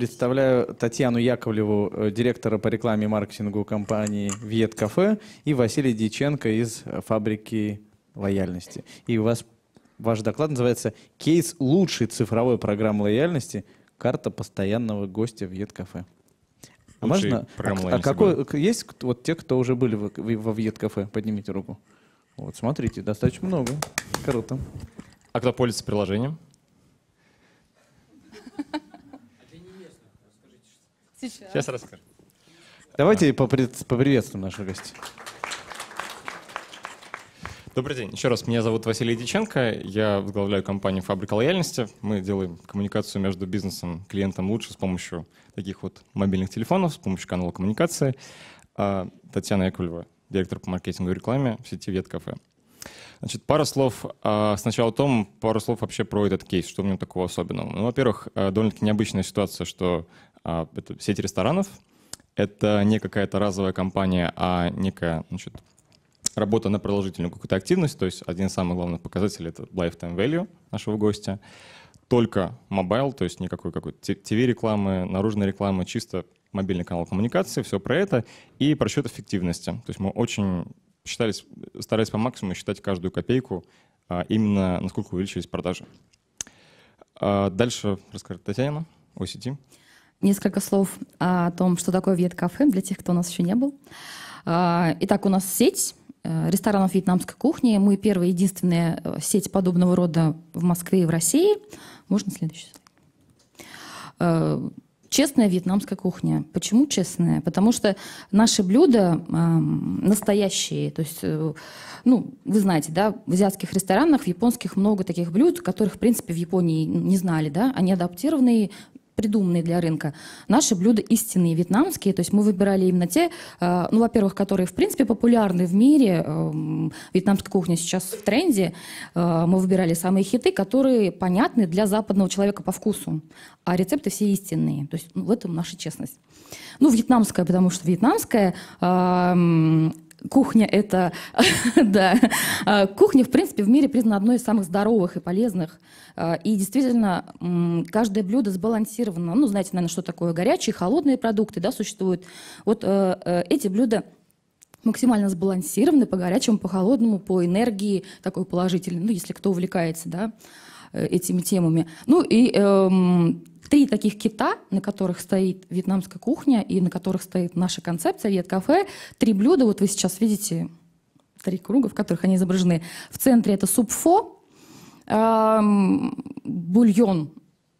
представляю Татьяну Яковлеву, э, директора по рекламе и маркетингу компании Вьет Кафе, и Василий Диченко из фабрики лояльности. И у вас ваш доклад называется «Кейс лучшей цифровой программы лояльности. Карта постоянного гостя Вьет Кафе». А можно? А, а какой есть вот те, кто уже были во Вьет Кафе? Поднимите руку. Вот, смотрите, достаточно много. Круто. А кто пользуется приложением? Сейчас. Сейчас расскажу. Давайте попри- поприветствуем наших гостей. Добрый день. Еще раз, меня зовут Василий Диченко. Я возглавляю компанию «Фабрика лояльности». Мы делаем коммуникацию между бизнесом и клиентом лучше с помощью таких вот мобильных телефонов, с помощью канала коммуникации. А, Татьяна Яковлева, директор по маркетингу и рекламе в сети «Веткафе». Значит, пара слов а, сначала о том, пару слов вообще про этот кейс, что в нем такого особенного. Ну, во-первых, э, довольно-таки необычная ситуация, что а, это сеть ресторанов. Это не какая-то разовая компания, а некая значит, работа на продолжительную какую-то активность. То есть один из самых главных показателей — это lifetime value нашего гостя. Только мобайл, то есть никакой какой-то TV-рекламы, наружной рекламы, чисто мобильный канал коммуникации, все про это, и про счет эффективности. То есть мы очень считались, старались по максимуму считать каждую копейку, а, именно насколько увеличились продажи. А, дальше расскажет Татьяна о сети. Несколько слов о том, что такое Вьеткафе, для тех, кто у нас еще не был. А, итак, у нас сеть э, ресторанов вьетнамской кухни. Мы первая единственная э, сеть подобного рода в Москве и в России. Можно следующий э, Честная вьетнамская кухня. Почему честная? Потому что наши блюда э, настоящие. То есть, э, ну, вы знаете, да, в азиатских ресторанах, в японских много таких блюд, которых, в принципе, в Японии не знали, да, они адаптированы придуманные для рынка. Наши блюда истинные вьетнамские, то есть мы выбирали именно те, э, ну, во-первых, которые, в принципе, популярны в мире. Эм, вьетнамская кухня сейчас в тренде. Э, мы выбирали самые хиты, которые понятны для западного человека по вкусу, а рецепты все истинные. То есть ну, в этом наша честность. Ну, вьетнамская, потому что вьетнамская эм, Кухня это, да, а, кухня, в принципе, в мире признана одной из самых здоровых и полезных. А, и действительно, каждое блюдо сбалансировано. Ну, знаете, наверное, что такое горячие, холодные продукты, да, существуют. Вот э, э, эти блюда максимально сбалансированы по горячему, по холодному, по энергии такой положительной, ну, если кто увлекается, да, э, этими темами. Ну и эм, Три таких кита, на которых стоит вьетнамская кухня и на которых стоит наша концепция «Вьет-кафе», три блюда, вот вы сейчас видите три круга, в которых они изображены. В центре это суп фо, эм, бульон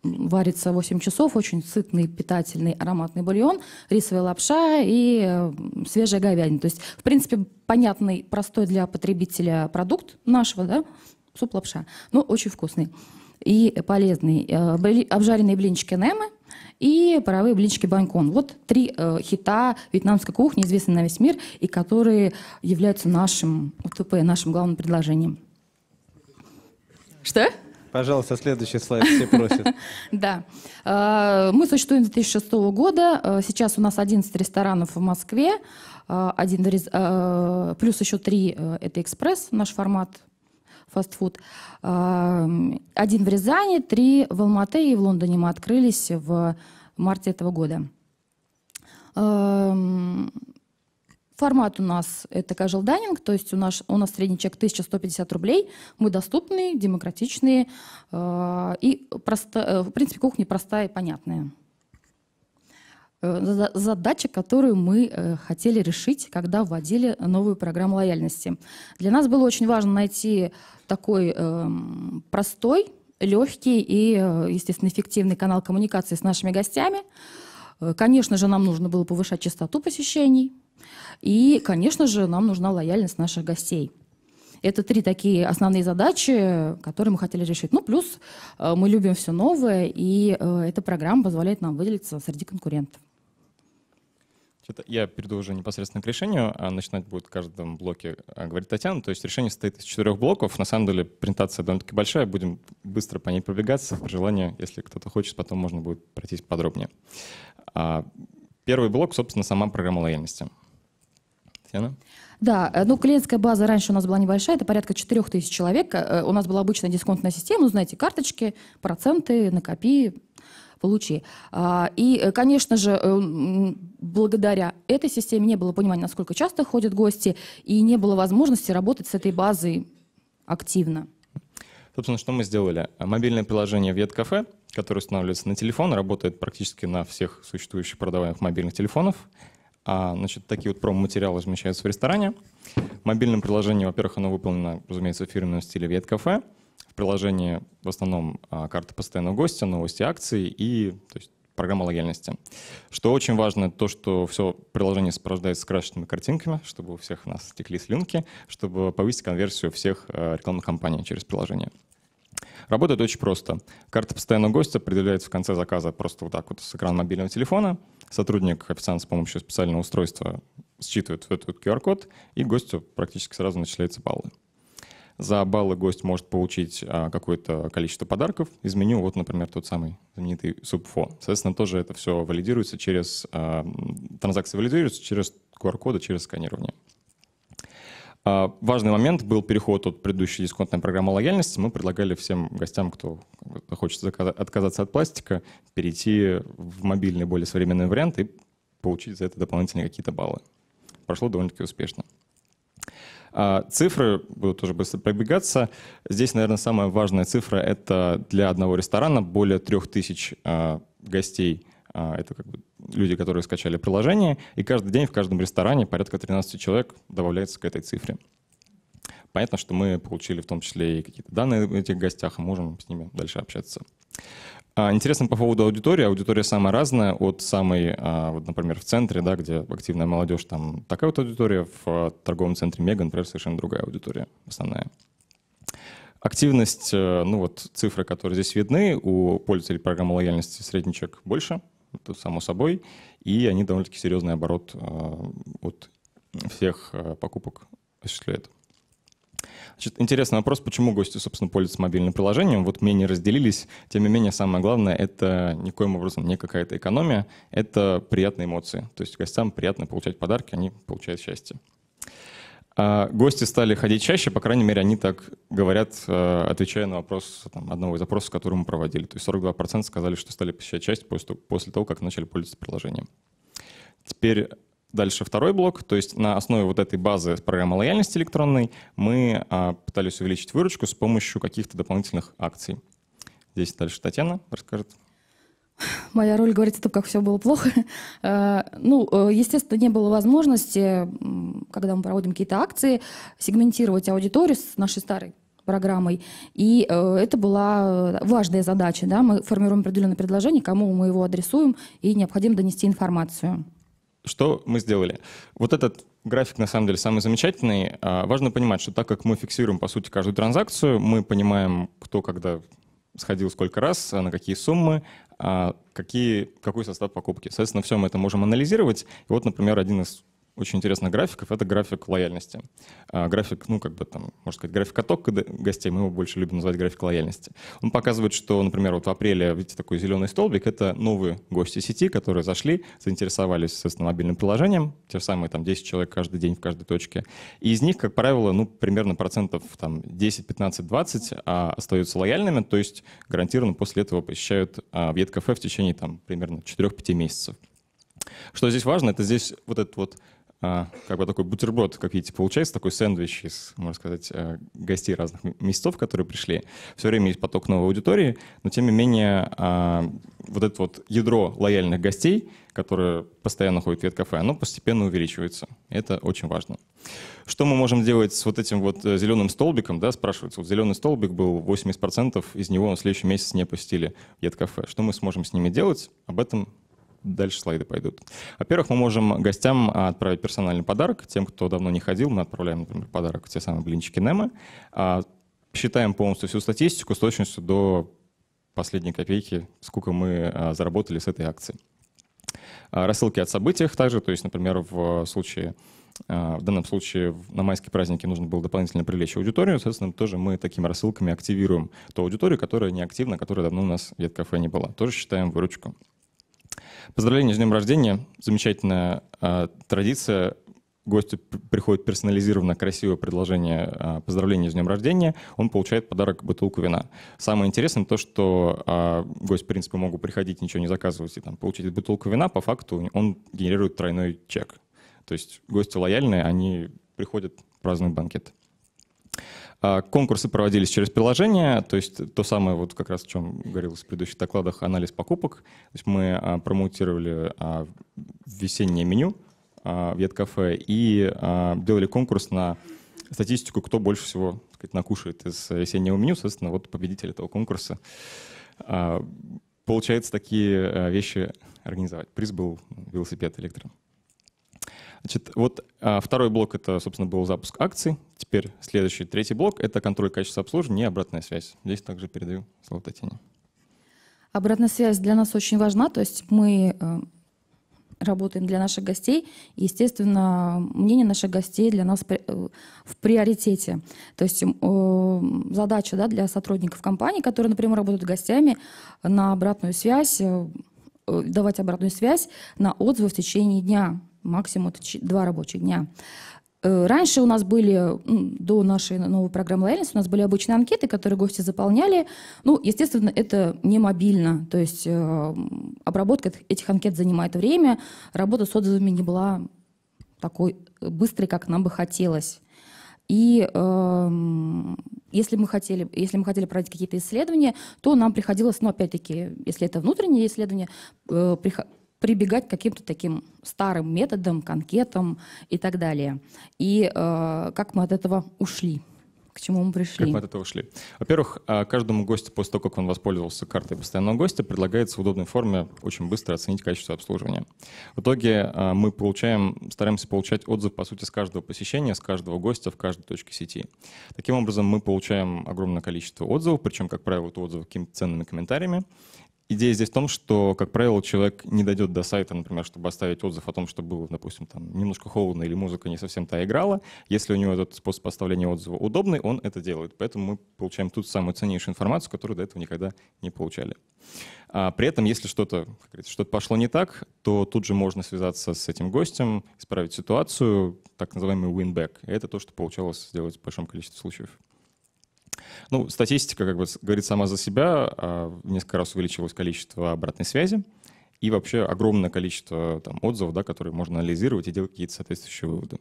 варится 8 часов, очень сытный, питательный, ароматный бульон, рисовая лапша и э, свежая говядина. То есть, в принципе, понятный, простой для потребителя продукт нашего, да, суп-лапша, но очень вкусный и полезные э, Обжаренные блинчики Немы и паровые блинчики Банькон. Вот три э, хита вьетнамской кухни, известные на весь мир, и которые являются нашим УТП, нашим главным предложением. Что? Пожалуйста, следующий слайд все просят. Да. Э, мы существуем с 2006 года. Сейчас у нас 11 ресторанов в Москве. Один, плюс еще три – это «Экспресс», наш формат фастфуд. Один в Рязани, три в Алматы и в Лондоне мы открылись в марте этого года. Формат у нас это casual dining, то есть у нас, у нас средний чек 1150 рублей. Мы доступные, демократичные э, и просто, э, в принципе кухня простая и понятная. Э, задача, которую мы э, хотели решить, когда вводили новую программу лояльности. Для нас было очень важно найти такой эм, простой, легкий и, э, естественно, эффективный канал коммуникации с нашими гостями. Конечно же, нам нужно было повышать частоту посещений. И, конечно же, нам нужна лояльность наших гостей. Это три такие основные задачи, которые мы хотели решить. Ну, плюс мы любим все новое, и эта программа позволяет нам выделиться среди конкурентов. Я перейду уже непосредственно к решению. А начинать будет в каждом блоке а, говорит Татьяна. То есть решение состоит из четырех блоков. На самом деле презентация довольно-таки большая. Будем быстро по ней пробегаться. При желании, если кто-то хочет, потом можно будет пройтись подробнее. А, первый блок, собственно, сама программа лояльности. Татьяна? Да, э, ну клиентская база раньше у нас была небольшая, это порядка 4000 человек. Э, у нас была обычная дисконтная система, ну, знаете, карточки, проценты, накопи, получи. А, и, э, конечно же, э, благодаря этой системе не было понимания, насколько часто ходят гости, и не было возможности работать с этой базой активно. Собственно, что мы сделали? Мобильное приложение веткафе которое устанавливается на телефон, работает практически на всех существующих продаваемых мобильных телефонов. А, значит, такие вот промо-материалы размещаются в ресторане. Мобильным приложением, во-первых, оно выполнено, разумеется, в фирменном стиле веткафе кафе приложении в основном а, карта постоянного гостя, новости акций и то есть, программа лояльности. Что очень важно, то, что все приложение сопровождается красочными картинками, чтобы у всех нас текли слюнки, чтобы повысить конверсию всех а, рекламных кампаний через приложение. Работает очень просто. Карта постоянного гостя определяется в конце заказа просто вот так вот с экрана мобильного телефона. Сотрудник, официант с помощью специального устройства считывает этот QR-код, и гостю практически сразу начисляются баллы. За баллы гость может получить а, какое-то количество подарков из меню, вот, например, тот самый знаменитый субфо. Соответственно, тоже это все валидируется через... А, транзакции валидируются через QR-коды, через сканирование. А, важный момент был переход от предыдущей дисконтной программы лояльности. Мы предлагали всем гостям, кто хочет отказаться от пластика, перейти в мобильный, более современный вариант и получить за это дополнительные какие-то баллы. Прошло довольно-таки успешно. А цифры, буду тоже быстро пробегаться. Здесь, наверное, самая важная цифра — это для одного ресторана более 3000 а, гостей. А, это как бы люди, которые скачали приложение, и каждый день в каждом ресторане порядка 13 человек добавляется к этой цифре. Понятно, что мы получили в том числе и какие-то данные о этих гостях, и можем с ними дальше общаться. А, интересно по поводу аудитории. Аудитория самая разная, от самой, а, вот, например, в центре, да, где активная молодежь, там такая вот аудитория, в а, торговом центре Мега, например, совершенно другая аудитория основная. Активность, э, ну вот цифры, которые здесь видны, у пользователей программы лояльности средний чек больше, это само собой, и они довольно-таки серьезный оборот от всех покупок осуществляют. Значит, интересный вопрос, почему гости, собственно, пользуются мобильным приложением. Вот менее разделились. Тем не менее, самое главное — это никоим образом не какая-то экономия, это приятные эмоции. То есть гостям приятно получать подарки, они получают счастье. А гости стали ходить чаще, по крайней мере, они так говорят, э, отвечая на вопрос там, одного из опросов, который мы проводили. То есть 42% сказали, что стали посещать часть после того, как начали пользоваться приложением. Теперь Дальше второй блок, то есть на основе вот этой базы программы лояльности электронной мы а, пытались увеличить выручку с помощью каких-то дополнительных акций. Здесь дальше Татьяна расскажет. Моя роль говорит о том, как все было плохо. Э, ну, э, естественно, не было возможности, когда мы проводим какие-то акции, сегментировать аудиторию с нашей старой программой. И э, это была важная задача. Да? Мы формируем определенное предложение, кому мы его адресуем, и необходимо донести информацию. Что мы сделали? Вот этот график, на самом деле, самый замечательный. А, важно понимать, что так как мы фиксируем, по сути, каждую транзакцию, мы понимаем, кто когда сходил сколько раз, а на какие суммы, а какие, какой состав покупки. Соответственно, все мы это можем анализировать. И вот, например, один из очень интересных графиков — это график лояльности. А, график, ну, как бы там, можно сказать, график отток гостей, мы его больше любим называть график лояльности. Он показывает, что, например, вот в апреле, видите, такой зеленый столбик — это новые гости сети, которые зашли, заинтересовались, соответственно, мобильным приложением, те же самые там 10 человек каждый день в каждой точке. И из них, как правило, ну, примерно процентов там 10, 15, 20 а, остаются лояльными, то есть гарантированно после этого посещают а, объект кафе в течение там примерно 4-5 месяцев. Что здесь важно, это здесь вот этот вот а, как бы такой бутерброд, как видите, получается такой сэндвич из, можно сказать, э, гостей разных местов, которые пришли. Все время есть поток новой аудитории, но тем не менее а, вот это вот ядро лояльных гостей, которые постоянно ходят в кафе, оно постепенно увеличивается. Это очень важно. Что мы можем делать с вот этим вот э, зеленым столбиком, да, спрашивается. Вот зеленый столбик был 80%, из него на следующий месяц не посетили в кафе. Что мы сможем с ними делать? Об этом дальше слайды пойдут. Во-первых, мы можем гостям отправить персональный подарок. Тем, кто давно не ходил, мы отправляем, например, подарок те самые блинчики Немо. А, считаем полностью всю статистику с точностью до последней копейки, сколько мы а, заработали с этой акции. А, рассылки от событиях также, то есть, например, в случае в данном случае на майские праздники нужно было дополнительно привлечь аудиторию, соответственно, тоже мы такими рассылками активируем ту аудиторию, которая неактивна, которая давно у нас в кафе не была. Тоже считаем выручку. Поздравление с днем рождения. Замечательная э, традиция. Гостю приходит персонализированно красивое предложение э, поздравления с днем рождения. Он получает подарок бутылку вина. Самое интересное то, что э, а, гость, в принципе, могут приходить, ничего не заказывать и там, получить бутылку вина. По факту он генерирует тройной чек. То есть гости лояльные, они приходят, празднуют банкет. А, конкурсы проводились через приложение, то есть то самое, вот как раз о чем говорилось в предыдущих докладах, анализ покупок. То есть мы а, промоутировали а, весеннее меню в Едкафе и делали конкурс на статистику, кто больше всего так сказать, накушает из весеннего меню. Соответственно, вот победитель этого конкурса. Получается такие вещи организовать. Приз был велосипед электро. Значит, вот а, второй блок — это, собственно, был запуск акций. Теперь следующий, третий блок — это контроль качества обслуживания и обратная связь. Здесь также передаю слово Татьяне. Обратная связь для нас очень важна, то есть мы э, работаем для наших гостей, и, естественно, мнение наших гостей для нас э, в приоритете. То есть задача да, для сотрудников компании, которые напрямую работают с гостями, на обратную связь, э, давать обратную связь на отзывы в течение дня максимум это два рабочих дня. Э, раньше у нас были, до нашей новой программы лояльности, у нас были обычные анкеты, которые гости заполняли. Ну, естественно, это не мобильно, то есть э, обработка этих анкет занимает время, работа с отзывами не была такой э, быстрой, как нам бы хотелось. И э, если мы хотели, если мы хотели проводить какие-то исследования, то нам приходилось, ну, опять-таки, если это внутренние исследования, э, прибегать к каким-то таким старым методам, конкетам и так далее. И э, как мы от этого ушли к чему мы пришли. Как мы от этого ушли? Во-первых, э, каждому гостю после того, как он воспользовался картой постоянного гостя, предлагается в удобной форме очень быстро оценить качество обслуживания. В итоге э, мы получаем, стараемся получать отзыв, по сути, с каждого посещения, с каждого гостя в каждой точке сети. Таким образом, мы получаем огромное количество отзывов, причем, как правило, это отзывы какими-то ценными комментариями, идея здесь в том, что, как правило, человек не дойдет до сайта, например, чтобы оставить отзыв о том, что было, допустим, там немножко холодно или музыка не совсем та играла. Если у него этот способ оставления отзыва удобный, он это делает. Поэтому мы получаем тут самую ценнейшую информацию, которую до этого никогда не получали. А при этом, если что-то что пошло не так, то тут же можно связаться с этим гостем, исправить ситуацию, так называемый win-back. Это то, что получалось сделать в большом количестве случаев. Ну, статистика, как бы, говорит сама за себя. А, несколько раз увеличилось количество обратной связи и вообще огромное количество там, отзывов, да, которые можно анализировать и делать какие-то соответствующие выводы.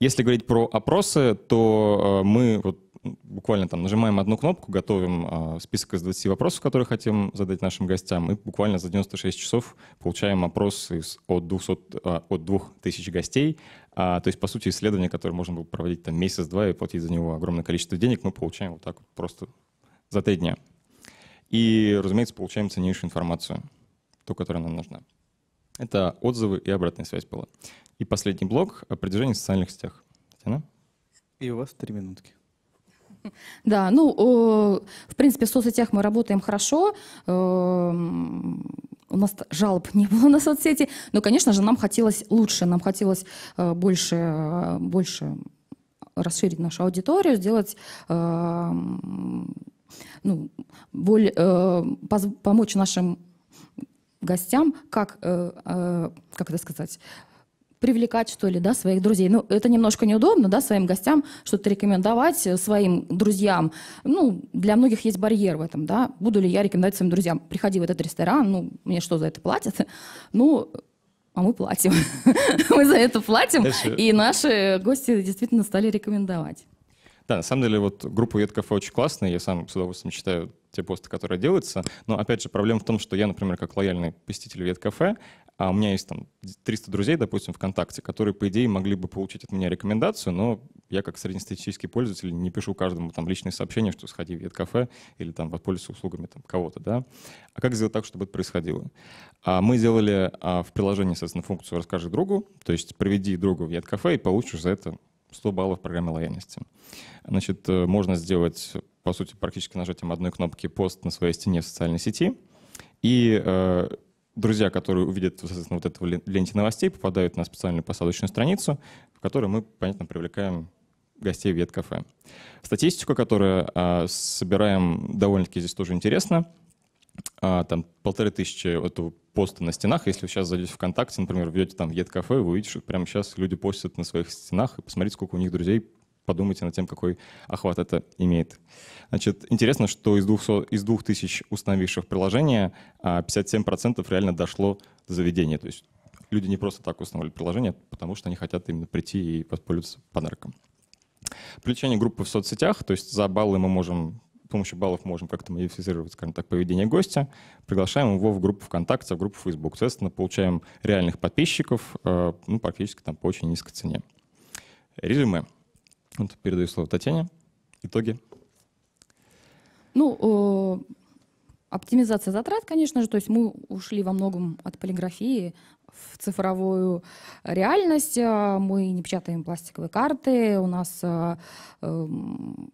Если говорить про опросы, то а, мы вот буквально там нажимаем одну кнопку, готовим а, список из 20 вопросов, которые хотим задать нашим гостям, и буквально за 96 часов получаем опросы от 200, а, от 2000 гостей. А, то есть, по сути, исследование, которое можно было проводить там месяц-два и платить за него огромное количество денег, мы получаем вот так вот просто за три дня. И, разумеется, получаем ценнейшую информацию, ту, которая нам нужна. Это отзывы и обратная связь была. И последний блок продвижение в социальных сетях. Татьяна? И у вас три минутки. Да, ну, в принципе, в соцсетях мы работаем хорошо. Эм, у нас жалоб не было на соцсети, но, конечно же, нам хотелось лучше, нам хотелось э, больше, э, больше расширить нашу аудиторию, сделать эм, ну, боль, э, помочь нашим гостям, как, э, э, как это сказать, привлекать, что ли, да, своих друзей. Ну, это немножко неудобно, да, своим гостям что-то рекомендовать э, своим друзьям. Ну, для многих есть барьер в этом, да. Буду ли я рекомендовать своим друзьям? Приходи в этот ресторан, ну, мне что за это платят? Ну, а мы платим. мы за это платим, и наши гости действительно стали рекомендовать. Да, на самом деле, вот группа Едкафе очень классная, я сам с удовольствием читаю те посты, которые делаются. Но, опять же, проблема в том, что я, например, как лояльный посетитель Едкафе, а у меня есть там 300 друзей, допустим, ВКонтакте, которые, по идее, могли бы получить от меня рекомендацию, но я как среднестатистический пользователь не пишу каждому там личные сообщения, что сходи в ят-кафе или там воспользуйся услугами там кого-то, да. А как сделать так, чтобы это происходило? А мы сделали а, в приложении, соответственно, функцию «Расскажи другу», то есть приведи другу в ят-кафе и получишь за это 100 баллов в программе лояльности. Значит, э, можно сделать, по сути, практически нажатием одной кнопки «Пост» на своей стене в социальной сети, и э, друзья, которые увидят соответственно, вот это ленте новостей, попадают на специальную посадочную страницу, в которую мы, понятно, привлекаем гостей в Вьеткафе. Статистику, которую а, собираем, довольно-таки здесь тоже интересно. А, там полторы тысячи этого поста на стенах. Если вы сейчас зайдете в ВКонтакте, например, введете там в Вьеткафе, вы увидите, что прямо сейчас люди постят на своих стенах, и посмотрите, сколько у них друзей подумайте над тем, какой охват это имеет. Значит, интересно, что из, 200, из 2000 установивших приложение а, 57% реально дошло до заведения. То есть люди не просто так установили приложение, потому что они хотят именно прийти и воспользоваться подарком. Привлечение группы в соцсетях, то есть за баллы мы можем с помощью баллов можем как-то модифицировать, скажем так, поведение гостя, приглашаем его в группу ВКонтакте, в группу Facebook. Соответственно, получаем реальных подписчиков, э, ну, практически там по очень низкой цене. Резюме. Вот передаю слово Татьяне. Итоги. Ну, э, оптимизация затрат, конечно же, то есть мы ушли во многом от полиграфии в цифровую реальность, а, мы не печатаем пластиковые карты, у нас а, эм,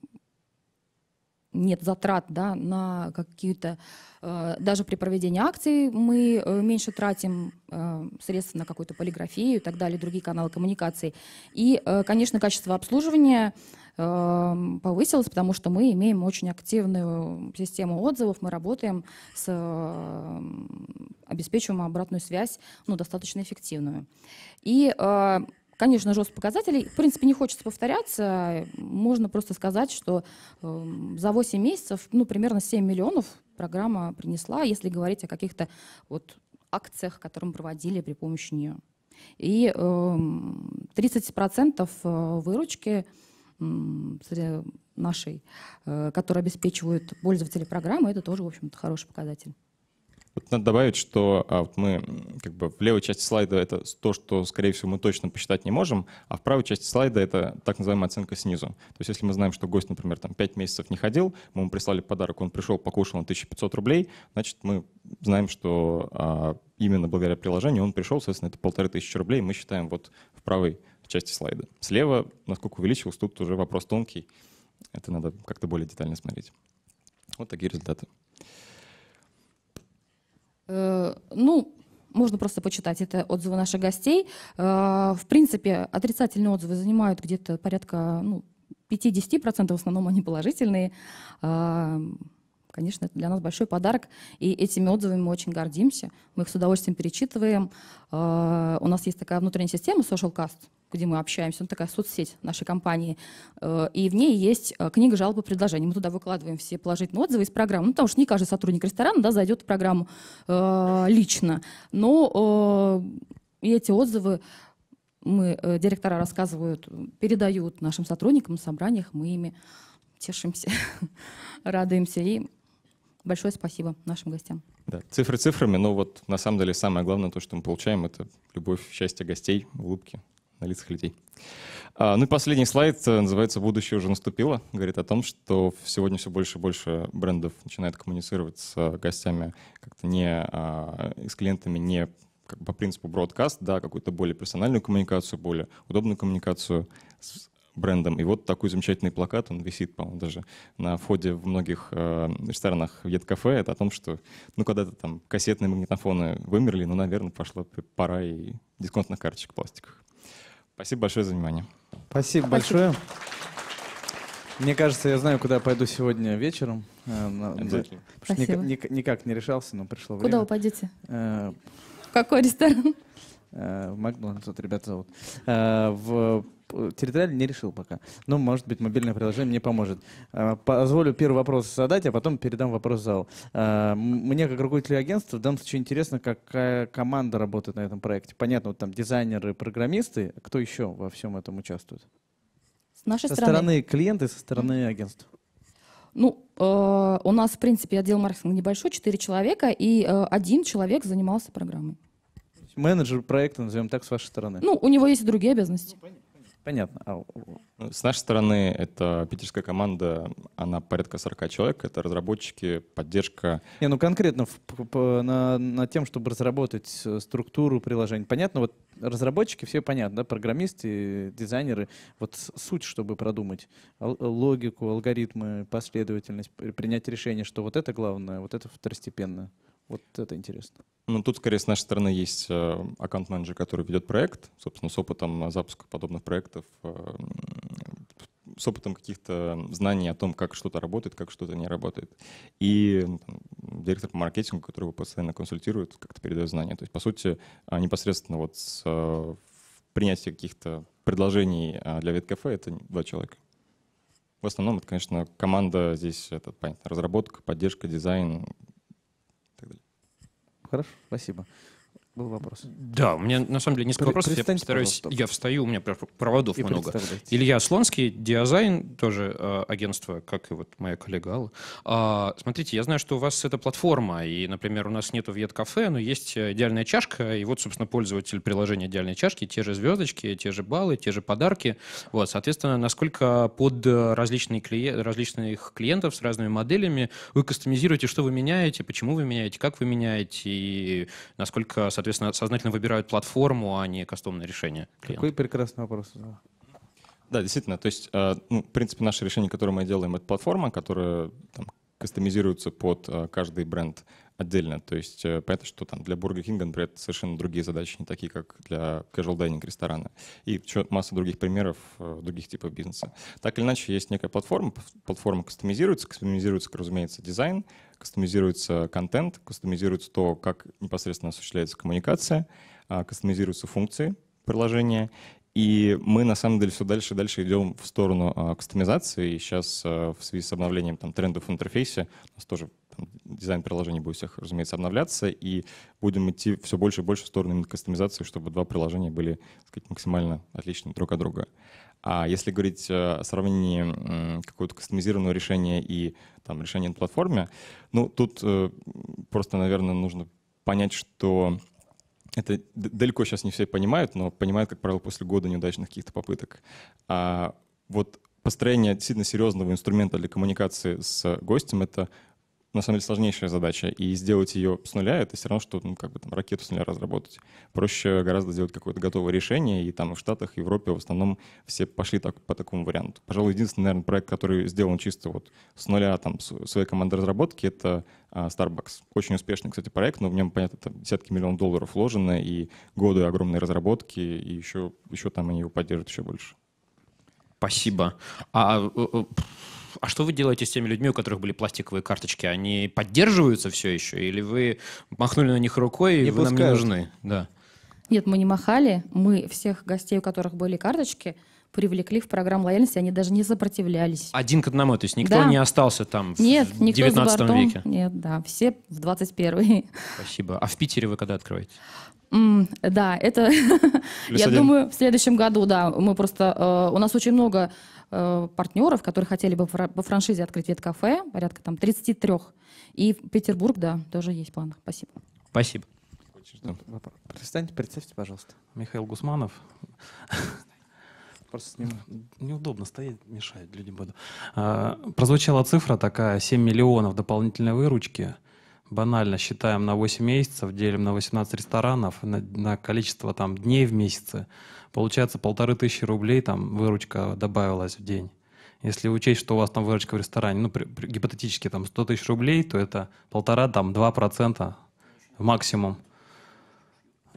нет затрат да, на какие-то... Э, даже при проведении акций мы э, меньше тратим э, средств на какую-то полиграфию и так далее, другие каналы коммуникации. И, конечно, качество обслуживания повысилось, потому что мы имеем очень активную систему отзывов, мы работаем с... обеспечиваем обратную связь ну, достаточно эффективную. И конечно, жест показателей. В принципе, не хочется повторяться. Можно просто сказать, что э, за 8 месяцев, ну, примерно 7 миллионов программа принесла, если говорить о каких-то вот акциях, которые мы проводили при помощи нее. И эм, э, 30% выручки э, нашей, э, которую обеспечивают пользователи программы, это тоже, в общем-то, хороший показатель. Вот надо добавить, что а, вот мы как бы в левой части слайда это то, что, скорее всего, мы точно посчитать не можем, а в правой части слайда это так называемая оценка снизу. То есть если мы знаем, что гость, например, там 5 месяцев не ходил, мы ему прислали подарок, он пришел, покушал на 1500 рублей, значит, мы знаем, что а, именно благодаря приложению он пришел, соответственно, это полторы тысячи рублей, мы считаем вот в правой части слайда. Слева, насколько увеличилось, тут уже вопрос тонкий, это надо как-то более детально смотреть. Вот такие результаты. Э, ну, можно просто почитать, это отзывы наших гостей. Э, в принципе, отрицательные отзывы занимают где-то порядка ну, 50%, в основном они положительные. Э, конечно, это для нас большой подарок, и этими отзывами мы очень гордимся. Мы их с удовольствием перечитываем. У нас есть такая внутренняя система Social Cast, где мы общаемся, ну, такая соцсеть нашей компании, э, и в ней есть э, книга жалоб и предложений. Мы туда выкладываем все положительные отзывы из программы, ну, потому что не каждый сотрудник ресторана да, зайдет в программу э, лично. Но э, и эти отзывы мы, э, директора рассказывают, передают нашим сотрудникам на собраниях, мы ими тешимся, радуемся и Большое спасибо нашим гостям. Да, цифры цифрами, но вот на самом деле самое главное то, что мы получаем, это любовь, счастье гостей, улыбки на лицах людей. А, ну и последний слайд э, называется «Будущее уже наступило». Говорит о том, что сегодня все больше и больше брендов начинает коммуницировать с э, гостями как-то не а, э, с клиентами не как по принципу бродкаст, да, а какую-то более персональную коммуникацию, более удобную коммуникацию с брендом. И вот такой замечательный плакат, он висит, по-моему, даже на входе в многих э, ресторанах вьет-кафе. Это о том, что, ну, когда-то там кассетные магнитофоны вымерли, ну, наверное, пошла пора и дисконтных карточек пластиковых. Спасибо большое за внимание. Спасибо, большое. Мне кажется, я знаю, куда я пойду сегодня вечером. Э, Обязательно. Спасибо. Ник- никак не решался, но пришло время. Куда вы пойдете? Э, в какой ресторан? Э, в Макдональдс, вот ребята зовут. В территориально не решил пока. Но, может быть, мобильное приложение мне поможет. А, позволю первый вопрос задать, а потом передам вопрос в зал. А, мне, как руководителю агентства, в данном случае интересно, какая команда работает на этом проекте. Понятно, вот там дизайнеры, программисты. Кто еще во всем этом участвует? С нашей со стороны, стороны клиенты, со стороны агентства. Ну, э, у нас, в принципе, отдел маркетинга небольшой, 4 человека, и э, один человек занимался программой. Менеджер проекта, назовем так, с вашей стороны. Ну, у него есть и другие обязанности. Ну, понятно. Понятно. А ну, с нашей стороны, это питерская команда, она порядка 40 человек, это разработчики, поддержка. Не, ну конкретно в, по, на, на тем, чтобы разработать э, структуру приложения. Понятно, вот разработчики все понятно, да, программисты, дизайнеры. Вот суть, чтобы продумать логику, алгоритмы, последовательность, принять решение, что вот это главное, вот это второстепенное. Вот это интересно. Ну, тут, скорее, с нашей стороны есть э, аккаунт-менеджер, который ведет проект, собственно, с опытом э, запуска подобных проектов, э, с опытом каких-то знаний о том, как что-то работает, как что-то не работает. И там, директор по маркетингу, который постоянно консультирует, как-то передает знания. То есть, по сути, а, непосредственно вот с, э, принятие каких-то предложений а, для веткафе — это два человека. В основном это, конечно, команда здесь, это, понятно, разработка, поддержка, дизайн, Хорошо, спасибо был вопрос. Да, у меня на самом деле несколько вопросов. Я постараюсь. Я встаю, у меня проводов и много. Илья Слонский, Диазайн, тоже э, агентство, как и вот моя коллега Алла. А, смотрите, я знаю, что у вас это платформа, и, например, у нас нету Вьет-кафе, но есть э, идеальная чашка, и вот, собственно, пользователь приложения идеальной чашки, те же звездочки, те же баллы, те же подарки. Вот, соответственно, насколько под э, различные клиент, различных клиентов с разными моделями вы кастомизируете, что вы меняете, почему вы меняете, как вы меняете, и насколько, соответственно, соответственно, сознательно выбирают платформу, а не кастомное решение. Клиента. Какой прекрасный вопрос. Да, действительно. То есть, э, ну, в принципе, наше решение, которое мы делаем, это платформа, которая там, кастомизируется под э, каждый бренд отдельно. То есть э, понятно, что там для Burger King, например, это совершенно другие задачи, не такие, как для casual dining ресторана. И еще масса других примеров других типов бизнеса. Так или иначе, есть некая платформа, платформа кастомизируется, кастомизируется, разумеется, дизайн, кастомизируется контент, кастомизируется то, как непосредственно осуществляется коммуникация, а, кастомизируются функции приложения. И мы, на самом деле, все дальше и дальше идем в сторону а, кастомизации. И сейчас а, в связи с обновлением там, трендов в интерфейсе у нас тоже дизайн приложений будет всех, разумеется, обновляться, и будем идти все больше и больше в сторону именно кастомизации, чтобы два приложения были так сказать, максимально отличны друг от друга. А если говорить э, о сравнении какого-то кастомизированного решения и там, решения на платформе, ну, тут э, просто, наверное, нужно понять, что это далеко сейчас не все понимают, но понимают, как правило, после года неудачных каких-то попыток. А вот построение действительно серьезного инструмента для коммуникации с гостем — это на самом деле сложнейшая задача, и сделать ее с нуля — это все равно, что ну, как бы, там, ракету с нуля разработать. Проще гораздо сделать какое-то готовое решение, и там в Штатах, и в Европе в основном все пошли так, по такому варианту. Пожалуй, единственный, наверное, проект, который сделан чисто вот с нуля там, с своей команды разработки — это а, Starbucks. Очень успешный, кстати, проект, но в нем, понятно, там десятки миллионов долларов вложено, и годы огромной разработки, и еще, еще там они его поддержат еще больше. Спасибо. А э, э, а что вы делаете с теми людьми, у которых были пластиковые карточки? Они поддерживаются все еще? Или вы махнули на них рукой, и не вы пускают. нам не нужны? Да. Нет, мы не махали. Мы всех гостей, у которых были карточки, привлекли в программу лояльности, они даже не сопротивлялись. Один к одному, то есть никто да. не остался там нет, в никто 19 бортом, веке? Нет, да, все в 21 Спасибо. А в Питере вы когда открываете? Mm, да, это, я думаю, в следующем году, да, мы просто, э, у нас очень много Э, партнеров, которые хотели бы по франшизе открыть кафе, порядка там 33. И Петербург, да, тоже есть план. Спасибо. Спасибо. Представьте, представьте, пожалуйста. Михаил Гусманов. Просто с ним неудобно стоять, мешает людям буду. А, прозвучала цифра такая, 7 миллионов дополнительной выручки – банально считаем на 8 месяцев, делим на 18 ресторанов, на, на количество там дней в месяце, получается полторы тысячи рублей там выручка добавилась в день. Если учесть, что у вас там выручка в ресторане, ну, при, при, гипотетически там 100 тысяч рублей, то это полтора, там, 2% максимум.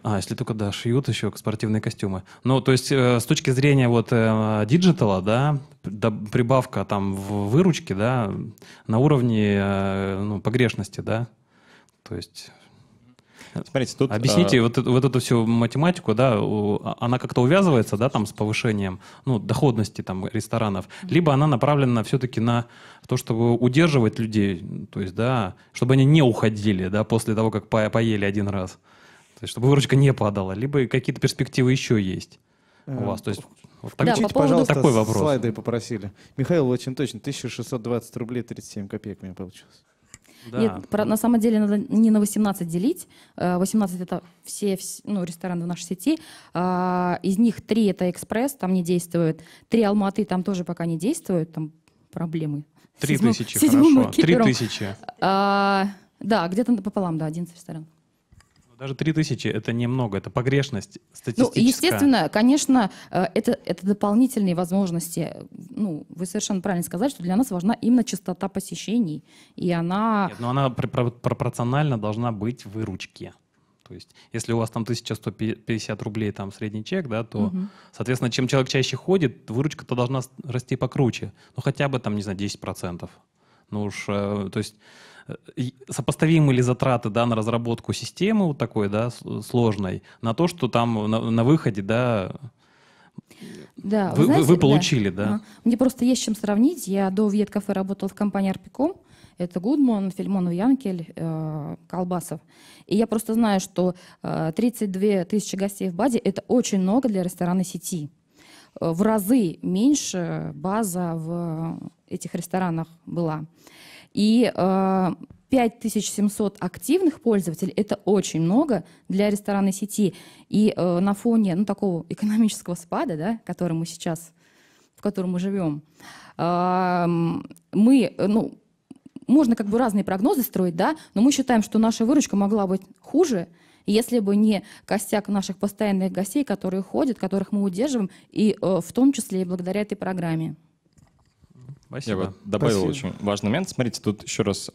А, если только, да, шьют еще спортивные костюмы. Ну, то есть, э, с точки зрения вот э, диджитала, э, да, прибавка там в выручке, да, на уровне э, ну, погрешности, да, то есть э, Смотрите, тут... Объясните, э... вот, вот эту всю математику, да, а, она как-то увязывается, да, там, с повышением, ну, доходности там ресторанов, либо она направлена все-таки на то, чтобы удерживать людей, то есть, да, чтобы они не уходили, да, после того, как по поели один раз, то есть, чтобы выручка не падала, либо какие-то перспективы еще есть у э, вас, то есть... Вот так, да, Включите, по пожалуйста, такой вопрос. слайды попросили. Михаил, очень точно, 1620 рублей 37 копеек у меня получилось. Да. Нет, про, на самом деле надо не на 18 делить. 18 э, это все, все ну, рестораны в нашей сети. А, из них 3 это экспресс, там не действует. 3 Алматы там тоже пока не действуют, там проблемы. 3 тысячи, хорошо. 3 тысячи. А, да, где-то пополам, да, 11 ресторанов. Ну, даже 3000 это немного, это погрешность ну, статистическая. Ну, естественно, конечно, э, это, это дополнительные возможности. Ну, вы совершенно правильно сказали, что для нас важна именно частота посещений. И она... Нет, но ну, она пропорционально должна быть выручке. То есть, если у вас там 1150 рублей там средний чек, да, то, угу. соответственно, чем человек чаще ходит, выручка-то должна расти покруче. Ну, хотя бы там, не знаю, 10%. Ну уж, э, то есть Э, сопоставимы ли затраты да, на разработку системы вот такой, да, сложной, на то, что там на, на выходе, да, да, вы, знаете, вы получили, да. да. Мне просто есть чем сравнить. Я до Вьеткафе работала в компании Арпиком. Это Гудман, Фильмонов, Янкель, э, Колбасов. И я просто знаю, что э, 32 тысячи гостей в базе это очень много для ресторанной сети. Э, в разы меньше база в этих ресторанах была. И 5700 э, активных пользователей – это очень много для ресторанной сети. И э, на фоне ну, такого экономического спада, да, который мы сейчас, в котором мы живем, э, мы, ну, можно как бы разные прогнозы строить, да, но мы считаем, что наша выручка могла быть хуже, если бы не костяк наших постоянных гостей, которые ходят, которых мы удерживаем, и э, в том числе и благодаря этой программе. Спасибо. Я бы добавил Спасибо. очень важный момент. Смотрите, тут еще раз,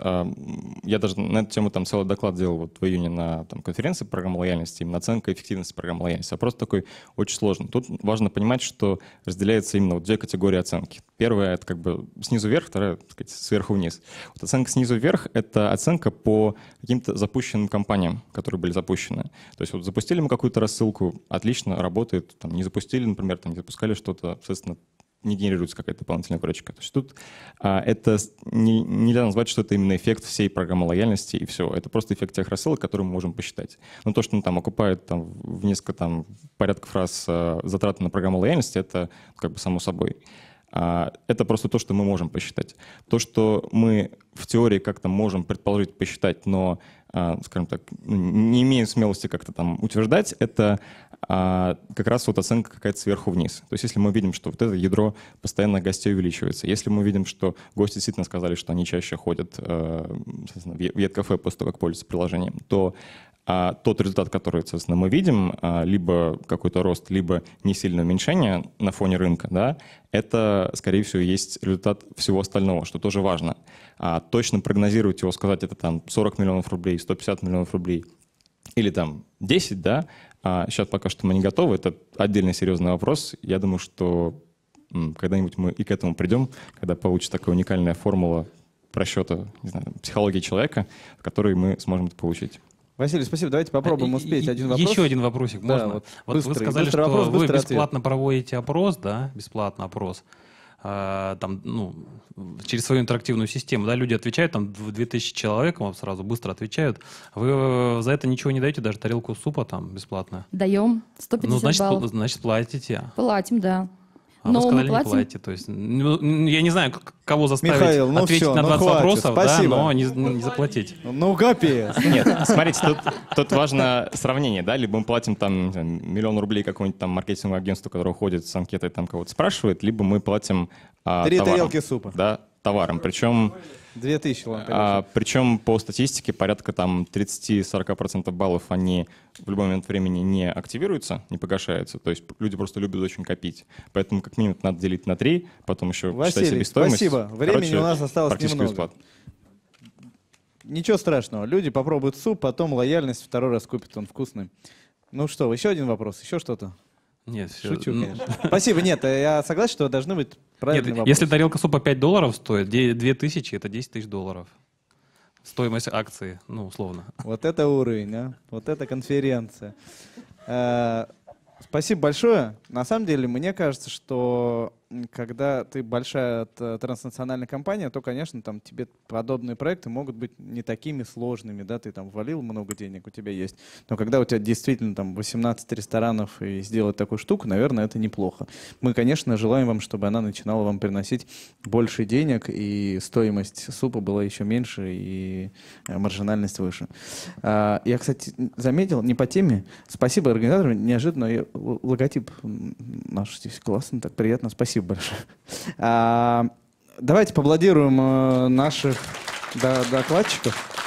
я даже на эту тему там целый доклад делал вот в июне на там, конференции программ лояльности, именно оценка эффективности программы лояльности. Вопрос такой очень сложный. Тут важно понимать, что разделяется именно вот две категории оценки. Первая — это как бы снизу вверх, вторая — так сказать, сверху вниз. Вот оценка снизу вверх — это оценка по каким-то запущенным компаниям, которые были запущены. То есть вот запустили мы какую-то рассылку, отлично, работает, там, не запустили, например, там, не запускали что-то, соответственно, не генерируется какая-то дополнительная выручка. То есть тут а, это не, нельзя назвать, что это именно эффект всей программы лояльности и все. Это просто эффект тех рассылок, которые мы можем посчитать. Но то, что он там окупает там, в несколько там, порядков раз а, затраты на программу лояльности, это как бы само собой. А, это просто то, что мы можем посчитать. То, что мы в теории как-то можем предположить посчитать, но а, скажем так, ну, не имею смелости как-то там утверждать, это а, как раз вот оценка какая-то сверху вниз. То есть если мы видим, что вот это ядро постоянно гостей увеличивается, если мы видим, что гости действительно сказали, что они чаще ходят э, в кафе после того, как пользуются приложением, то а тот результат, который, соответственно, мы видим, а, либо какой-то рост, либо не сильное уменьшение на фоне рынка, да, это, скорее всего, есть результат всего остального, что тоже важно. А точно прогнозировать его, сказать, это там 40 миллионов рублей, 150 миллионов рублей или там 10, да, а сейчас пока что мы не готовы, это отдельный серьезный вопрос. Я думаю, что когда-нибудь мы и к этому придем, когда получится такая уникальная формула просчета не знаю, психологии человека, в которой мы сможем это получить. Василий, спасибо. Давайте попробуем успеть один вопрос. Еще один вопросик, да, можно? Вот, быстрый, вы сказали, что вопрос, вы бесплатно ответ. проводите опрос, да, бесплатно опрос. А, там, ну, через свою интерактивную систему, да, люди отвечают, там 2000 человек вам сразу быстро отвечают. Вы за это ничего не даете, даже тарелку супа там бесплатно? Даем, 150 ну, значит, баллов. значит, платите. Платим, да а Но вы сказали, мы платим... не платите. То есть, ну, ну, я не знаю, кого заставить Михаил, ну ответить все, на 20 ну хватит, вопросов, спасибо. да, но не, ну, не заплатить. Ну, капец. Нет, смотрите, тут, тут важно сравнение, да, либо мы платим там миллион рублей какому-нибудь там маркетинговому агентству, которое уходит с анкетой, там кого-то спрашивает, либо мы платим а, Три товаром, тарелки супа. Да, товаром. Причем... 2000 лам, а, Причем по статистике порядка там 30-40% баллов они в любой момент времени не активируются, не погашаются. То есть люди просто любят очень копить. Поэтому как минимум надо делить на 3, потом еще Василий, считать себестоимость. спасибо. Времени Короче, у нас осталось немного. Бесплат. Ничего страшного. Люди попробуют суп, потом лояльность, второй раз купит он вкусный. Ну что, еще один вопрос, еще что-то? Нет, все... Шучу, ну. конечно. Спасибо, нет, э, я согласен, что должны быть правильные нет, Если тарелка супа 5 долларов стоит, 2 тысячи — это 10 тысяч долларов. Стоимость акции, ну, условно. Вот это уровень, а? Вот это конференция. Э, спасибо большое. На самом деле, мне кажется, что когда ты большая транснациональная компания, то, конечно, там тебе подобные проекты могут быть не такими сложными, да, ты там ввалил много денег, у тебя есть. Но когда у тебя действительно там 18 ресторанов и сделать такую штуку, наверное, это неплохо. Мы, конечно, желаем вам, чтобы она начинала вам приносить больше денег, и стоимость супа была еще меньше, и э, маржинальность выше. А, я, кстати, заметил, не по теме, спасибо организаторам, неожиданно логотип наш здесь классный, так приятно, спасибо. Спасибо большое. А, давайте поаплодируем э, наших докладчиков.